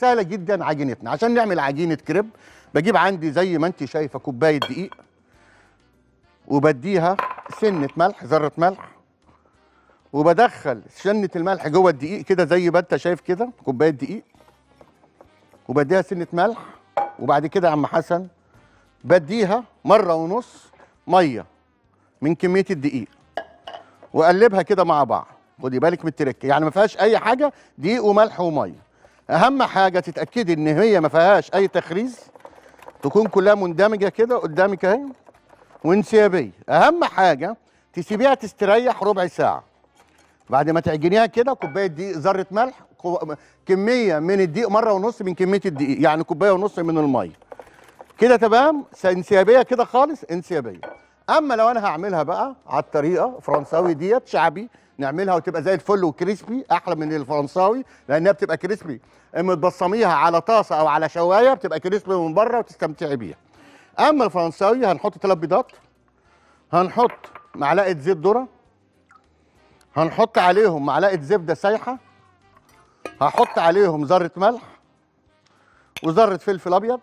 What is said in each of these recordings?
سهلة جدا عجينتنا عشان نعمل عجينة كريب بجيب عندي زي ما انت شايفة كوباية دقيق وبديها سنة ملح ذرة ملح وبدخل سنة الملح جوه الدقيق كده زي ما انت شايف كده كوباية دقيق وبديها سنة ملح وبعد كده يا عم حسن بديها مرة ونص مية من كمية الدقيق واقلبها كده مع بعض خدي بالك من التركة يعني ما فيهاش أي حاجة دقيق وملح ومية اهم حاجه تتاكدي ان هي ما فيهاش اي تخريز تكون كلها مندمجه كده قدامك اهي وانسيابيه اهم حاجه تسيبيها تستريح ربع ساعه بعد ما تعجنيها كده كوبايه دقيق ذره ملح كميه من الدقيق مره ونص من كميه الدقيق يعني كوبايه ونص من الميه كده تمام انسيابيه كده خالص انسيابيه اما لو انا هعملها بقى على الطريقه فرنساوي ديت شعبي نعملها وتبقى زي الفل وكريسبي احلى من الفرنساوي لانها بتبقى كريسبي اما تبصميها على طاسه او على شوايه بتبقى كريسبي من بره وتستمتعي بيها اما الفرنساوي هنحط ثلاث بيضات هنحط معلقه زيت ذره هنحط عليهم معلقه زبده سايحه هحط عليهم ذره ملح وذره فلفل ابيض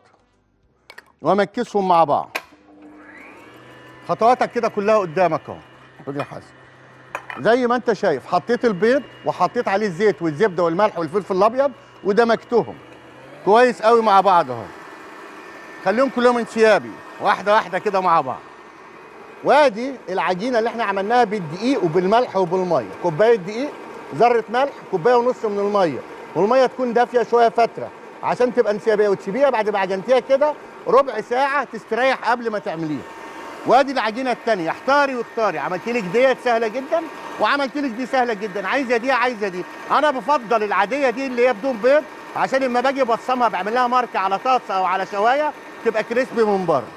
وامكسهم مع بعض خطواتك كده كلها قدامك اهو خد يا حسن زي ما انت شايف حطيت البيض وحطيت عليه الزيت والزبده والملح والفلفل الابيض ودمجتهم كويس قوي مع بعض اهو خليهم كلهم انسيابي واحده واحده كده مع بعض وادي العجينه اللي احنا عملناها بالدقيق وبالملح وبالميه كوبايه دقيق ذره ملح كوبايه ونص من الميه والميه تكون دافيه شويه فتره عشان تبقى انسيابيه وتسيبيها بعد ما عجنتيها كده ربع ساعه تستريح قبل ما تعمليها وادي العجينه الثانيه احتاري واختاري عملت لك ديت سهله جدا وعملت لك دي سهله جدا عايزه دي عايزه دي انا بفضل العاديه دي اللي هي بدون بيض عشان لما باجي بصمها بعمل لها ماركه على طاسه او على شوايه تبقى كريسبي من بره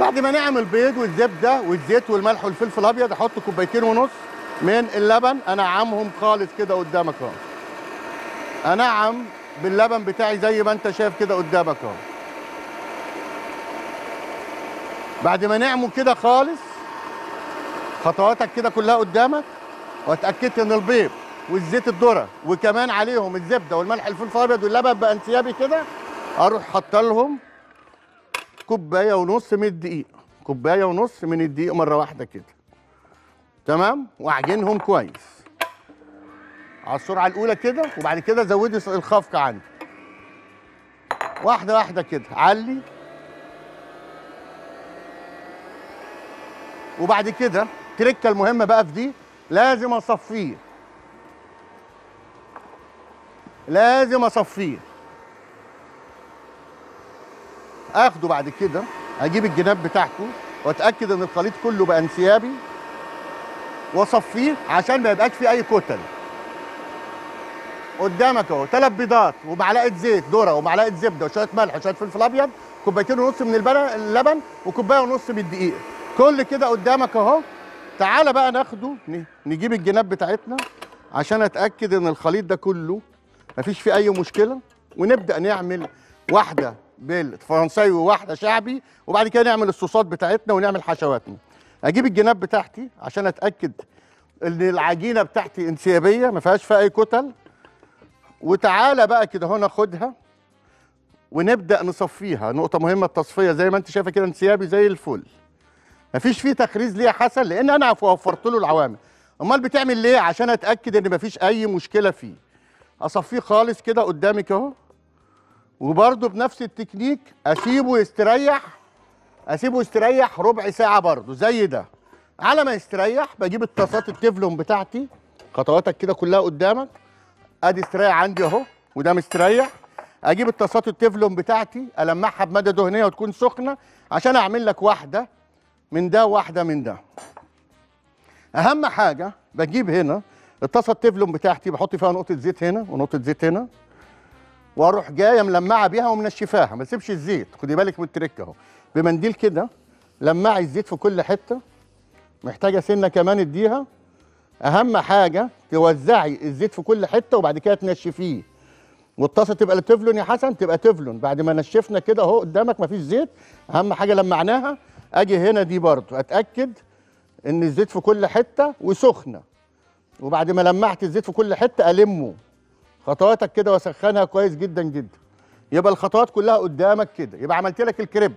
بعد ما نعمل بيض والزبده والزيت والملح والفلفل الابيض احط كوبايتين ونص من اللبن انعمهم خالص كده قدامك اهو انعم باللبن بتاعي زي ما انت شايف كده قدامك اهو بعد ما نعمل كده خالص خطواتك كده كلها قدامك واتاكدت ان البيض والزيت الذره وكمان عليهم الزبده والملح الفلفل الابيض واللبن بانسيابي كده اروح حاطه لهم كوبايه ونص من الدقيق كوبايه ونص من الدقيق مره واحده كده تمام واعجنهم كويس على السرعه الاولى كده وبعد كده زودي الخفق عندي واحده واحده كده علي وبعد كده تركه المهمه بقى في دي لازم اصفيه لازم اصفيه اخده بعد كده اجيب الجناب بتاعته واتاكد ان الخليط كله بقى انسيابي واصفيه عشان ما يبقاش فيه اي كتل قدامك اهو ثلاث بيضات ومعلقه زيت ذره ومعلقه زبده وشويه ملح وشويه فلفل ابيض كوبايتين ونص من اللبن وكوبايه ونص من الدقيق كل كده قدامك اهو تعالى بقى ناخده نجيب الجناب بتاعتنا عشان اتاكد ان الخليط ده كله مفيش فيه اي مشكله ونبدا نعمل واحده بالفرنساوي وواحده شعبي وبعد كده نعمل الصوصات بتاعتنا ونعمل حشواتنا اجيب الجناب بتاعتي عشان اتاكد ان العجينه بتاعتي انسيابيه ما فيهاش فيها اي كتل وتعالى بقى كده هنا خدها ونبدا نصفيها نقطه مهمه التصفيه زي ما انت شايفه كده انسيابي زي الفل مفيش فيه تكريز ليه يا حسن لان انا وفرت له العوامل امال بتعمل ليه عشان اتاكد ان مفيش اي مشكله فيه اصفيه خالص كده قدامك اهو وبرده بنفس التكنيك اسيبه يستريح اسيبه يستريح ربع ساعه برده زي ده على ما يستريح بجيب الطاسات التفلون بتاعتي خطواتك كده كلها قدامك ادي استريح عندي اهو وده مستريح اجيب الطاسات التفلون بتاعتي المعها بماده دهنيه وتكون سخنه عشان اعمل لك واحده من ده واحده من ده اهم حاجه بجيب هنا الطاسه التفلون بتاعتي بحط فيها نقطه زيت هنا ونقطه زيت هنا واروح جايه ملمعه بيها ومنشفاها ما تسيبش الزيت خدي بالك من التريك اهو بمنديل كده لمعي الزيت في كل حته محتاجه سنه كمان اديها اهم حاجه توزعي الزيت في كل حته وبعد كده تنشفيه والطاسه تبقى تفلون يا حسن تبقى تفلون بعد ما نشفنا كده اهو قدامك مفيش زيت اهم حاجه لمعناها اجي هنا دي برضو اتاكد ان الزيت في كل حته وسخنه وبعد ما لمعت الزيت في كل حته المه خطواتك كده واسخنها كويس جدا جدا يبقى الخطوات كلها قدامك كده يبقى عملت لك الكريب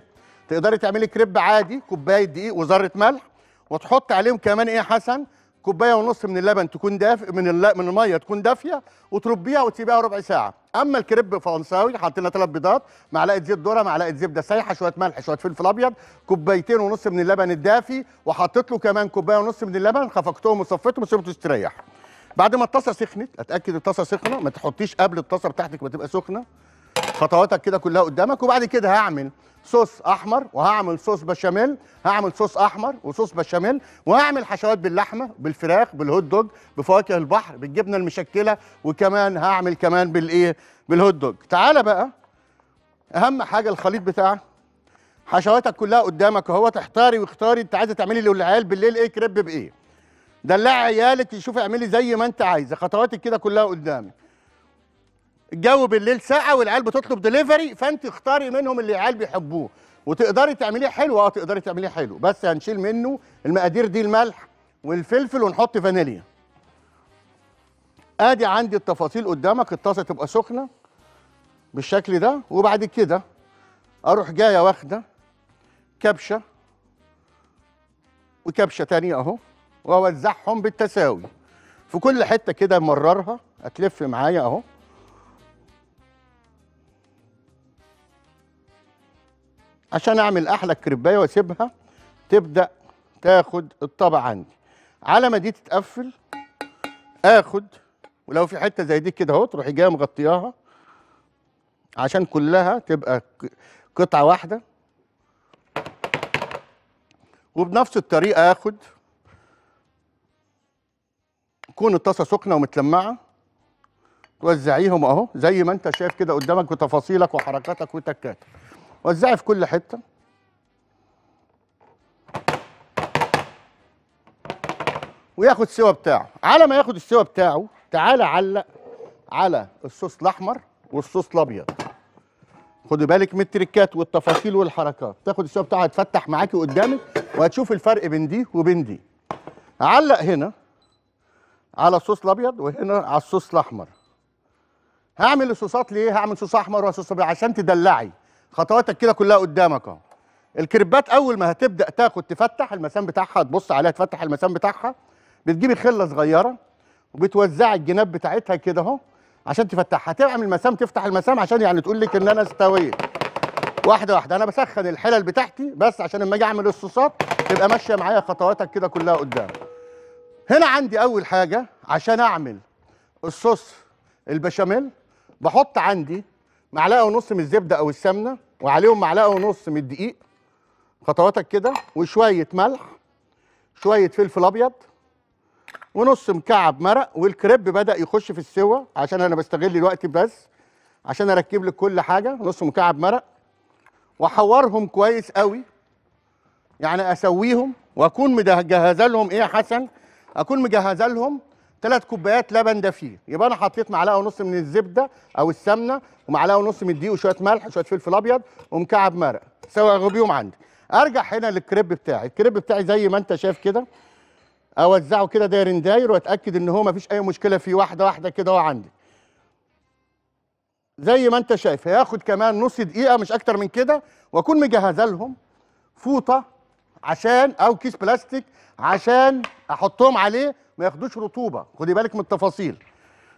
تقدري تعملي كريب عادي كوبايه دقيق وذره ملح وتحط عليهم كمان ايه يا حسن كوبايه ونص من اللبن تكون دافئ من الل... من الميه تكون دافيه وتربيها وتسيبيها ربع ساعه اما الكريب فرنساوي حاطين لنا ثلاث بيضات معلقه زيت ذره معلقه زبده سايحه شويه ملح شويه فلفل ابيض كوبايتين ونص من اللبن الدافي وحطيت له كمان كوبايه ونص من اللبن خفقتهم وصفيتهم وسيبته يستريح بعد ما الطاسه سخنت اتاكد الطاسه سخنه ما تحطيش قبل الطاسه بتاعتك ما تبقى سخنه خطواتك كده كلها قدامك وبعد كده هعمل صوص احمر وهعمل صوص بشاميل هعمل صوص احمر وصوص بشاميل وهعمل حشوات باللحمه بالفراخ بالهوت دوج بفواكه البحر بالجبنه المشكله وكمان هعمل كمان بالايه بالهوت دوج تعالى بقى اهم حاجه الخليط بتاعك حشواتك كلها قدامك اهوت احتاري واختاري انت عايزه تعملي للعيال بالليل ايه كريب بايه دلعي عيالك شوفي اعملي زي ما انت عايزه خطواتك كده كلها قدامك الجو بالليل ساقع والعيال بتطلب دليفري فانت اختاري منهم اللي العيال بيحبوه وتقدري تعمليه حلو اه تقدري تعمليه حلو بس هنشيل منه المقادير دي الملح والفلفل ونحط فانيليا ادي عندي التفاصيل قدامك الطاسه تبقى سخنه بالشكل ده وبعد كده اروح جايه واخده كبشه وكبشه تانية اهو واوزعهم بالتساوي في كل حته كده مررها هتلف معايا اهو عشان اعمل احلى كريبايه واسيبها تبدا تاخد الطبع عندي على ما دي تتقفل اخد ولو في حته زي دي كده اهو تروحي جايه مغطياها عشان كلها تبقى قطعه واحده وبنفس الطريقه اخد تكون الطاسه سخنه ومتلمعه توزعيهم اهو زي ما انت شايف كده قدامك بتفاصيلك وحركاتك وتكاتك وزعي في كل حته وياخد السوا بتاعه على ما ياخد السوا بتاعه تعالى علق على الصوص الاحمر والصوص الابيض خدوا بالك من التريكات والتفاصيل والحركات تاخد السوا بتاعه هتفتح معاكي قدامك وهتشوف الفرق بين دي وبين دي علق هنا على الصوص الابيض وهنا على الصوص الاحمر هعمل الصوصات ليه هعمل صوص احمر وصوص ابيض عشان تدلعي خطواتك كده كلها قدامك اهو الكريبات اول ما هتبدا تاخد تفتح المسام بتاعها تبص عليها تفتح المسام بتاعها بتجيبي خله صغيره وبتوزعي الجناب بتاعتها كده اهو عشان تفتحها تعمل المسام تفتح المسام عشان يعني تقول لك ان انا استويت واحده واحده انا بسخن الحلل بتاعتي بس عشان لما اجي اعمل الصوصات تبقى ماشيه معايا خطواتك كده كلها قدام هنا عندي اول حاجه عشان اعمل الصوص البشاميل بحط عندي معلقه ونص من الزبده او السمنه وعليهم معلقه ونص من الدقيق خطواتك كده وشويه ملح شويه فلفل ابيض ونص مكعب مرق والكريب بدا يخش في السوا عشان انا بستغل الوقت بس عشان اركب لك كل حاجه نص مكعب مرق واحورهم كويس قوي يعني اسويهم واكون مجهزه لهم ايه يا حسن اكون مجهزه لهم ثلاث كوبايات لبن دافيه يبقى انا حطيت معلقه ونص من الزبده او السمنه ومعلقه ونص من الدقيق وشويه ملح وشويه فلفل ابيض ومكعب مرق سوي غبيهم عندي ارجع هنا للكريب بتاعي الكريب بتاعي زي ما انت شايف كده اوزعه كده دايرين داير واتاكد ان هو ما فيش اي مشكله فيه واحده واحده كده هو عندي زي ما انت شايف هياخد كمان نص دقيقه مش اكتر من كده واكون مجهزه لهم فوطه عشان او كيس بلاستيك عشان احطهم عليه ما ياخدوش رطوبه خدي بالك من التفاصيل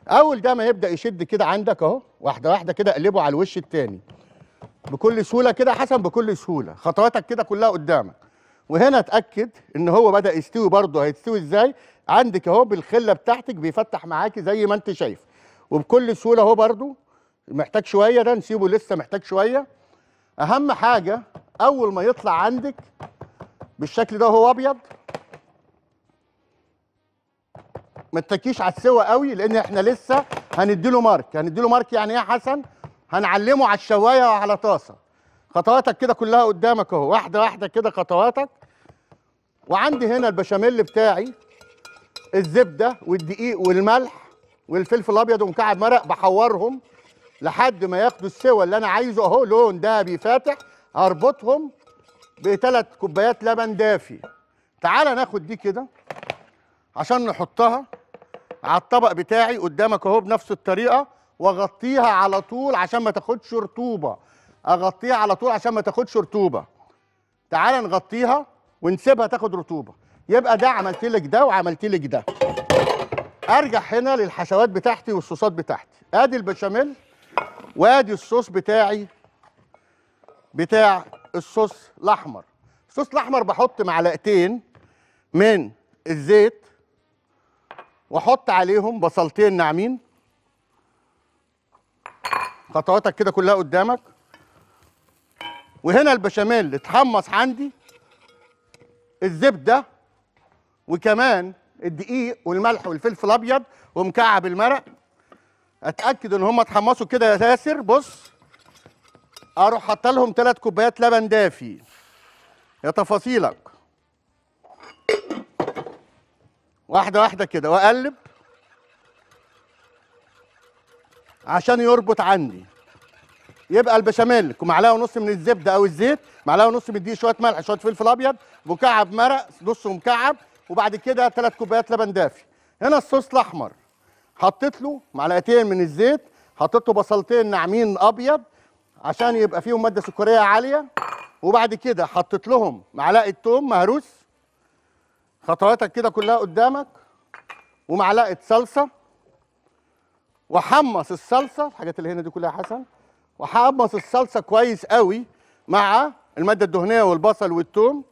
اول ده ما يبدا يشد كده عندك اهو واحده واحده كده اقلبه على الوش التاني بكل سهوله كده حسن بكل سهوله خطواتك كده كلها قدامك وهنا اتاكد ان هو بدا يستوي برضه هيستوي ازاي عندك اهو بالخله بتاعتك بيفتح معاكي زي ما انت شايف وبكل سهوله اهو برضه محتاج شويه ده نسيبه لسه محتاج شويه اهم حاجه اول ما يطلع عندك بالشكل ده هو ابيض ما تتكيش على السوا قوي لان احنا لسه هندي له مارك هندي له مارك يعني ايه يا حسن هنعلمه على الشوايه وعلى طاسه خطواتك كده كلها قدامك اهو واحده واحده كده خطواتك وعندي هنا البشاميل بتاعي الزبده والدقيق والملح والفلفل الابيض ومكعب مرق بحورهم لحد ما ياخدوا السوى اللي انا عايزه اهو لون دهبي فاتح هربطهم بثلاث كوبايات لبن دافي تعال ناخد دي كده عشان نحطها على الطبق بتاعي قدامك اهو بنفس الطريقه واغطيها على طول عشان ما تاخدش رطوبه اغطيها على طول عشان ما تاخدش رطوبه تعال نغطيها ونسيبها تاخد رطوبه يبقى ده عملت لك ده وعملت لك ده ارجع هنا للحشوات بتاعتي والصوصات بتاعتي ادي البشاميل وادي الصوص بتاعي بتاع الصوص الاحمر الصوص الاحمر بحط معلقتين من الزيت واحط عليهم بصلتين ناعمين خطواتك كده كلها قدامك وهنا البشاميل اتحمص عندي الزبده وكمان الدقيق والملح والفلفل الابيض ومكعب المرق اتاكد ان هم اتحمصوا كده يا ياسر بص اروح حاطه لهم ثلاث كوبايات لبن دافي يا تفاصيلك واحده واحده كده واقلب عشان يربط عندي يبقى البشاميل معلقه ونص من الزبده او الزيت معلقه ونص من الدقيق شويه ملح شويه فلفل ابيض مكعب مرق نص مكعب وبعد كده ثلاث كوبايات لبن دافي هنا الصوص الاحمر حطيت له معلقتين من الزيت حطيت له بصلتين ناعمين ابيض عشان يبقى فيهم ماده سكريه عاليه وبعد كده حطيت لهم معلقه توم مهروس خطواتك كده كلها قدامك ومعلقه صلصه وحمص الصلصه الحاجات اللي هنا دي كلها حسن وحمص الصلصه كويس قوي مع الماده الدهنيه والبصل والثوم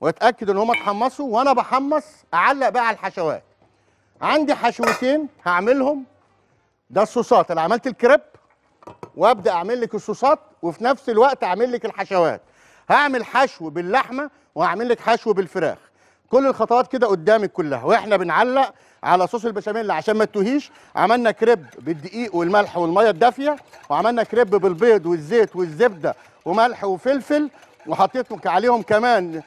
واتاكد ان هم اتحمصوا وانا بحمص اعلق بقى على الحشوات عندي حشوتين هعملهم ده الصوصات انا عملت الكريب وابدا اعمل لك الصوصات وفي نفس الوقت اعمل لك الحشوات هعمل حشو باللحمه وهعمل لك حشو بالفراخ كل الخطوات كده قدامك كلها واحنا بنعلق على صوص البشاميل عشان ما تتوهيش عملنا كريب بالدقيق والملح والميه الدافيه وعملنا كريب بالبيض والزيت والزبده وملح وفلفل وحطيت عليهم كمان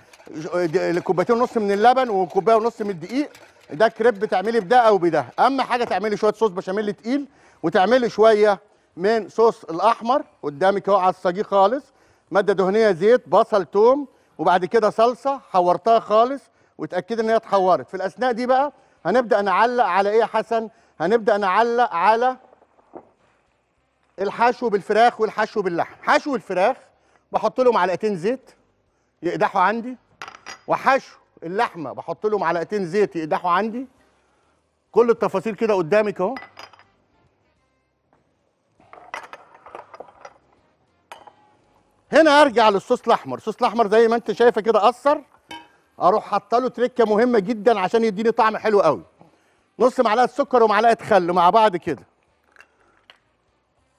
كوبايتين ونص من اللبن وكوبايه ونص من الدقيق ده كريب تعملي بده او بده اهم حاجه تعملي شويه صوص بشاميل تقيل وتعملي شويه من صوص الاحمر قدامك اهو على الصاجي خالص ماده دهنيه زيت بصل توم وبعد كده صلصه حورتها خالص وتاكد ان هي اتحورت في الاثناء دي بقى هنبدا نعلق على ايه يا حسن هنبدا نعلق على الحشو بالفراخ والحشو باللحم حشو الفراخ بحط له معلقتين زيت يقدحوا عندي وحشو اللحمه بحط له معلقتين زيت يقدحوا عندي كل التفاصيل كده قدامك اهو هنا ارجع للصوص الاحمر الصوص الاحمر زي ما انت شايفه كده اثر اروح حاطه له تركه مهمه جدا عشان يديني طعم حلو قوي نص معلقه سكر ومعلقه خل مع بعض كده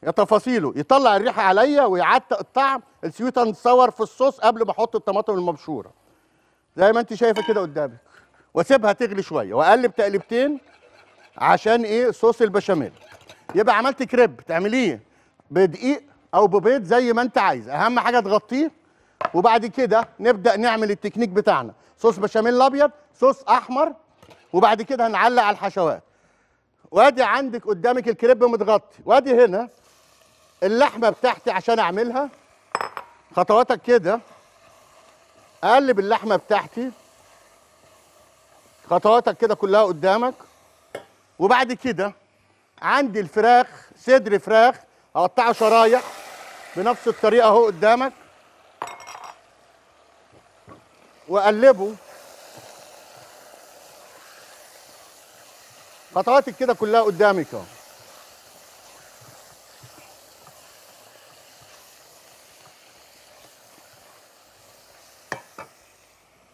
يا تفاصيله يطلع الريحه عليا ويعتق الطعم السويت اند في الصوص قبل ما احط الطماطم المبشوره زي ما انت شايفه كده قدامك واسيبها تغلي شويه واقلب تقلبتين عشان ايه صوص البشاميل يبقى عملت كريب تعمليه بدقيق او ببيض زي ما انت عايز اهم حاجه تغطيه وبعد كده نبدا نعمل التكنيك بتاعنا صوص بشاميل ابيض صوص احمر وبعد كده هنعلق على الحشوات وادي عندك قدامك الكريب متغطي وادي هنا اللحمه بتاعتي عشان اعملها خطواتك كده اقلب اللحمه بتاعتي خطواتك كده كلها قدامك وبعد كده عندي الفراخ صدر فراخ اقطعه شرايح بنفس الطريقه اهو قدامك واقلبه قطعات كده كلها قدامك اهو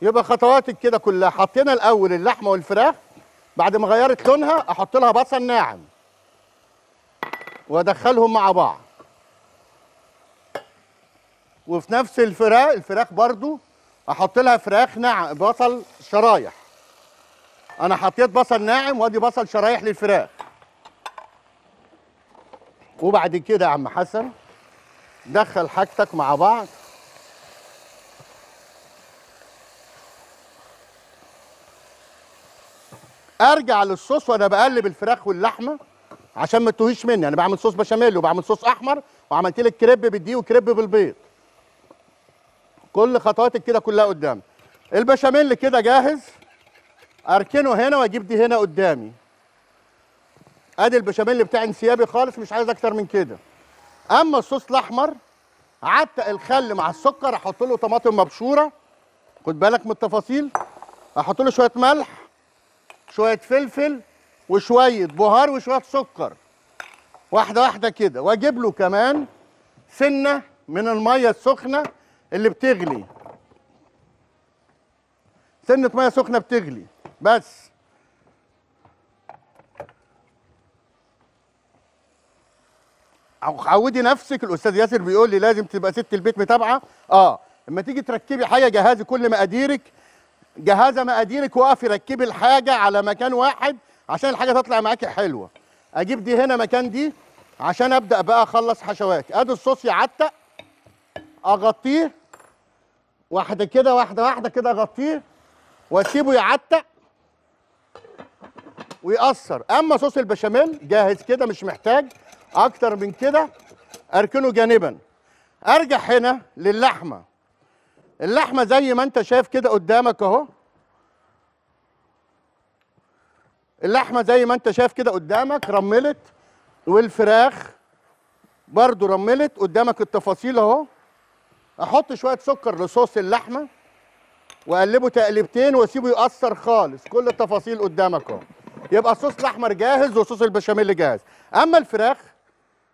يبقى خطواتك كده كلها حطينا الاول اللحمه والفراخ بعد ما غيرت لونها احط لها بصل ناعم وادخلهم مع بعض وفي نفس الفراخ الفراخ برضو احط لها فراخ ناعم بصل شرايح انا حطيت بصل ناعم وادي بصل شرايح للفراخ وبعد كده يا عم حسن دخل حاجتك مع بعض ارجع للصوص وانا بقلب الفراخ واللحمه عشان ما تتوهيش مني انا بعمل صوص بشاميل وبعمل صوص احمر وعملت لك كريب بالدقيق وكريب بالبيض كل خطواتك كده كلها قدام البشاميل كده جاهز اركنه هنا واجيب دي هنا قدامي ادي البشاميل بتاعي انسيابي خالص مش عايز اكتر من كده اما الصوص الاحمر عتق الخل مع السكر احط له طماطم مبشوره خد بالك من التفاصيل احط له شويه ملح شويه فلفل وشويه بهار وشويه سكر واحده واحده كده واجيب له كمان سنه من الميه السخنه اللي بتغلي سنه ميه سخنه بتغلي بس عودي نفسك الاستاذ ياسر بيقول لي لازم تبقى ست البيت متابعه اه لما تيجي تركبي حاجه جهازي كل مقاديرك جهازه مقاديرك واقفي ركبي الحاجه على مكان واحد عشان الحاجه تطلع معاكي حلوه اجيب دي هنا مكان دي عشان ابدا بقى اخلص حشوات ادي الصوص يعتق اغطيه واحده كده واحده واحده كده اغطيه واسيبه يعتق ويأثر اما صوص البشاميل جاهز كده مش محتاج اكتر من كده اركنه جانبا ارجع هنا للحمه اللحمه زي ما انت شايف كده قدامك اهو اللحمه زي ما انت شايف كده قدامك رملت والفراخ برضو رملت قدامك التفاصيل اهو احط شويه سكر لصوص اللحمه واقلبه تقليبتين واسيبه يقصر خالص كل التفاصيل قدامك اهو يبقى الصوص الاحمر جاهز وصوص البشاميل جاهز اما الفراخ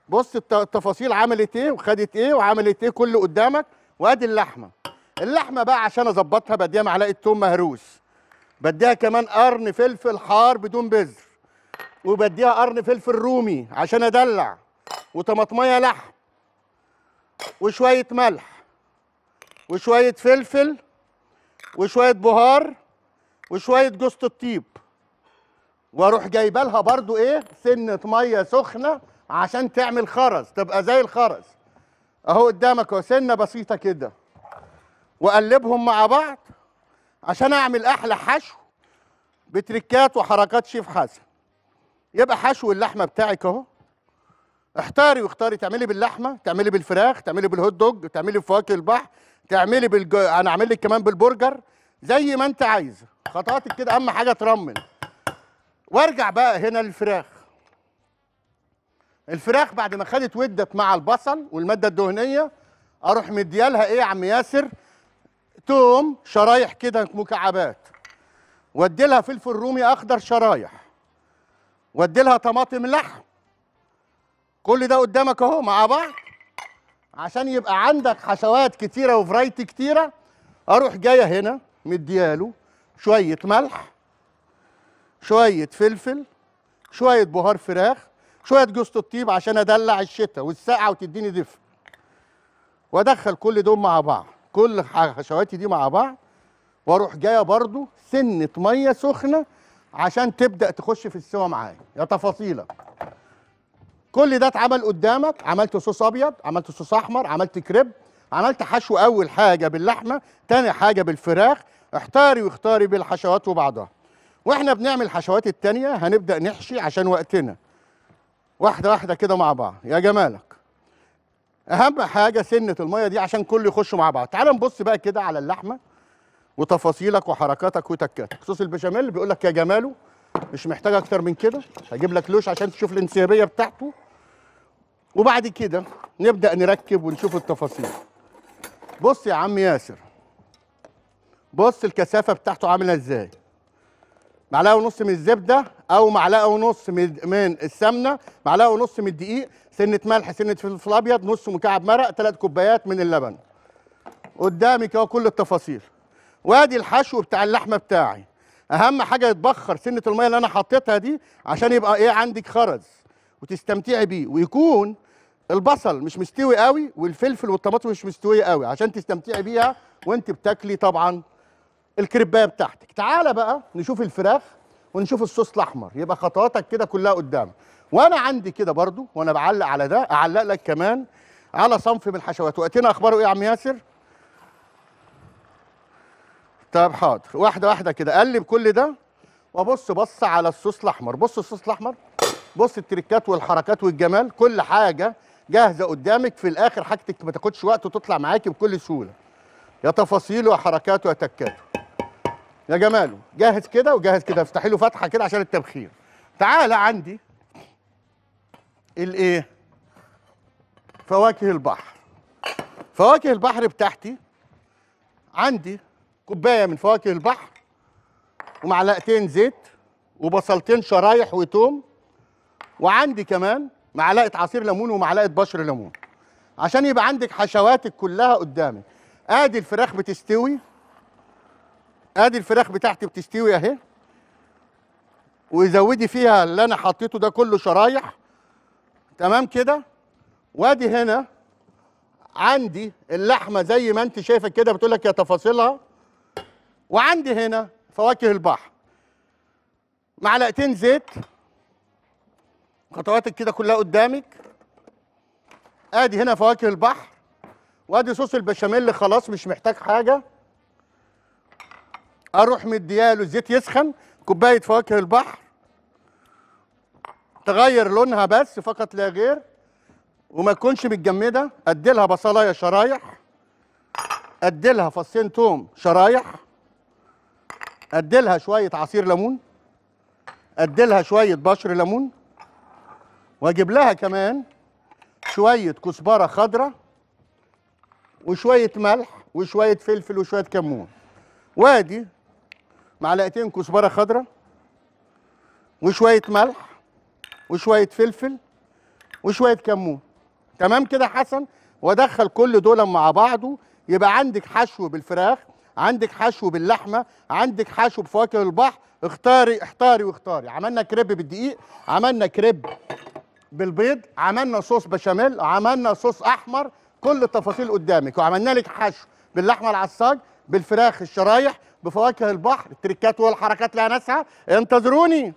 بص التفاصيل عملت ايه وخدت ايه وعملت ايه كله قدامك وادي اللحمه اللحمه بقى عشان اظبطها بديها معلقه توم مهروس بديها كمان قرن فلفل حار بدون بذر وبديها قرن فلفل رومي عشان ادلع وطماطميه لحم وشويه ملح وشويه فلفل وشويه بهار وشويه جوزة الطيب واروح جايبه لها برضو ايه سنه ميه سخنه عشان تعمل خرز تبقى زي الخرز اهو قدامك اهو سنه بسيطه كده واقلبهم مع بعض عشان اعمل احلى حشو بتركات وحركات شيف حسن يبقى حشو اللحمه بتاعك اهو اختاري واختاري تعملي باللحمه تعملي بالفراخ تعملي بالهوت دوج تعملي بفواكه البحر تعملي بالج... انا اعمل لك كمان بالبرجر زي ما انت عايزه خطواتك كده اهم حاجه ترمن وارجع بقى هنا للفراخ الفراخ بعد ما خدت ودت مع البصل والماده الدهنيه اروح مديالها ايه يا عم ياسر توم شرايح كده مكعبات وادي لها فلفل رومي اخضر شرايح وادي لها طماطم لحم كل ده قدامك اهو مع بعض عشان يبقى عندك حشوات كتيره وفرايتي كتيره اروح جايه هنا مدياله شويه ملح شويه فلفل شويه بهار فراخ شويه جوزة الطيب عشان ادلع الشتاء والسقعه وتديني دفء وادخل كل دول مع بعض كل حشواتي دي مع بعض واروح جايه برضو سنه ميه سخنه عشان تبدا تخش في السوا معايا يا تفاصيلك كل ده اتعمل قدامك عملت صوص ابيض عملت صوص احمر عملت كريب عملت حشو اول حاجه باللحمه تاني حاجه بالفراخ احتاري واختاري بالحشوات وبعضها واحنا بنعمل الحشوات التانيه هنبدا نحشي عشان وقتنا واحده واحده كده مع بعض يا جمالك اهم حاجه سنه الميه دي عشان كله يخش مع بعض تعال نبص بقى كده على اللحمه وتفاصيلك وحركاتك وتكاتك صوص البشاميل بيقول لك يا جماله مش محتاج اكتر من كده هجيب لك لوش عشان تشوف الانسيابيه بتاعته وبعد كده نبدا نركب ونشوف التفاصيل بص يا عم ياسر بص الكثافه بتاعته عامله ازاي معلقه ونص من الزبده او معلقه ونص من السمنه معلقه ونص من الدقيق سنه ملح سنه فلفل ابيض نص مكعب مرق ثلاث كوبايات من اللبن قدامك اهو كل التفاصيل وادي الحشو بتاع اللحمه بتاعي اهم حاجه يتبخر سنه الميه اللي انا حطيتها دي عشان يبقى ايه عندك خرز وتستمتعي بيه ويكون البصل مش مستوي قوي والفلفل والطماطم مش مستويه قوي عشان تستمتعي بيها وانت بتاكلي طبعا الكريبايه بتاعتك تعالى بقى نشوف الفراخ ونشوف الصوص الاحمر يبقى خطواتك كده كلها قدامك وانا عندي كده برضو وانا بعلق على ده اعلق لك كمان على صنف من الحشوات وقتنا اخباره ايه يا عم ياسر طب حاضر واحده واحده كده اقلب كل ده وابص بص على الصوص الاحمر بص الصوص الاحمر بص التريكات والحركات والجمال كل حاجه جاهزه قدامك في الاخر حاجتك ما تاخدش وقت وتطلع معاكي بكل سهوله يا تفاصيله يا حركاته يا تكاته يا جماله جاهز كده وجاهز كده افتحي له فتحه كده عشان التبخير تعالى عندي الايه فواكه البحر فواكه البحر بتاعتي عندي كوبايه من فواكه البحر ومعلقتين زيت وبصلتين شرايح وتوم وعندي كمان معلقه عصير ليمون ومعلقه بشر ليمون عشان يبقى عندك حشواتك كلها قدامك ادي الفراخ بتستوي ادي الفراخ بتاعتي بتستوي اهي وزودي فيها اللي انا حطيته ده كله شرايح تمام كده وادي هنا عندي اللحمه زي ما انت شايفه كده بتقول لك يا تفاصيلها وعندي هنا فواكه البحر معلقتين زيت خطواتك كده كلها قدامك ادي هنا فواكه البحر وادي صوص البشاميل خلاص مش محتاج حاجه اروح مدياله الزيت يسخن كوبايه فواكه البحر تغير لونها بس فقط لا غير وما تكونش متجمده اديلها بصلايه شرايح اديلها فصين توم شرايح اديلها شويه عصير ليمون اديلها شويه بشر ليمون واجيب لها كمان شويه كزبره خضراء وشويه ملح وشويه فلفل وشويه كمون وادي معلقتين كزبره خضراء وشويه ملح وشويه فلفل وشويه كمون تمام كده حسن وادخل كل دول مع بعضه يبقى عندك حشو بالفراخ عندك حشو باللحمه عندك حشو بفواكه البحر اختاري اختاري واختاري عملنا كريب بالدقيق عملنا كريب بالبيض عملنا صوص بشاميل عملنا صوص احمر كل التفاصيل قدامك وعملنا لك حشو باللحمه العصاج بالفراخ الشرايح بفواكه البحر التريكات والحركات اللي ناسها انتظروني